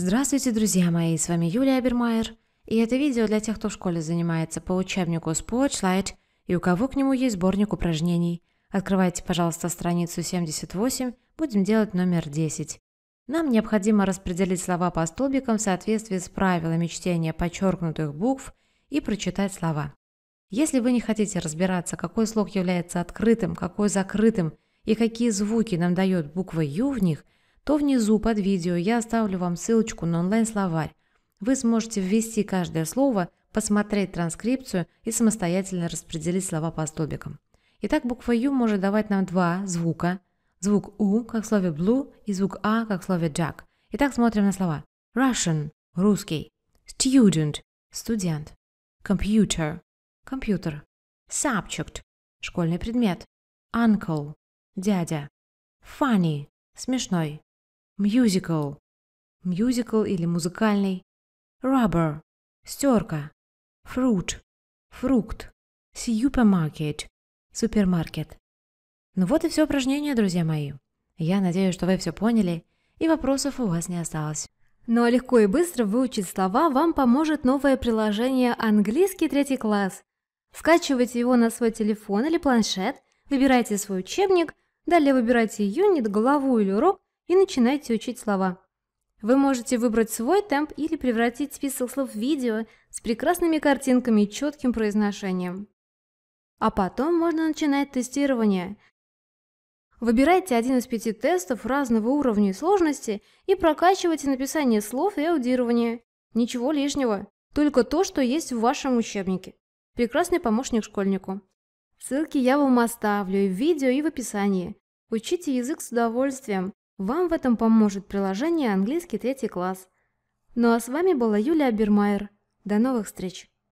Здравствуйте, друзья мои, с вами Юлия Абермайер, и это видео для тех, кто в школе занимается по учебнику Sportlight и у кого к нему есть сборник упражнений. Открывайте, пожалуйста, страницу 78, будем делать номер 10. Нам необходимо распределить слова по столбикам в соответствии с правилами чтения подчеркнутых букв и прочитать слова. Если вы не хотите разбираться, какой слог является открытым, какой закрытым и какие звуки нам дает буква «ю» в них – то внизу под видео я оставлю вам ссылочку на онлайн-словарь. Вы сможете ввести каждое слово, посмотреть транскрипцию и самостоятельно распределить слова по столбикам. Итак, буква Ю может давать нам два звука. Звук У как в слове blue, и звук А как в слове jack. Итак, смотрим на слова. Russian – русский. Student – студент. Computer – компьютер. Subject – школьный предмет. Uncle – дядя. Funny – смешной. Мюзикл. Мюзикл или музыкальный. Rubber. Стерка. Fruit. Фрукт. Supermarket. Супермаркет. Ну вот и все упражнение, друзья мои. Я надеюсь, что вы все поняли и вопросов у вас не осталось. Ну а легко и быстро выучить слова вам поможет новое приложение «Английский третий класс». Скачивайте его на свой телефон или планшет, выбирайте свой учебник, далее выбирайте юнит, главу или урок и начинайте учить слова. Вы можете выбрать свой темп или превратить список слов в видео с прекрасными картинками и четким произношением. А потом можно начинать тестирование. Выбирайте один из пяти тестов разного уровня и сложности и прокачивайте написание слов и аудирование. Ничего лишнего, только то, что есть в вашем учебнике. Прекрасный помощник школьнику. Ссылки я вам оставлю и в видео, и в описании. Учите язык с удовольствием, вам в этом поможет приложение «Английский третий класс». Ну а с вами была Юлия Бермайер. До новых встреч!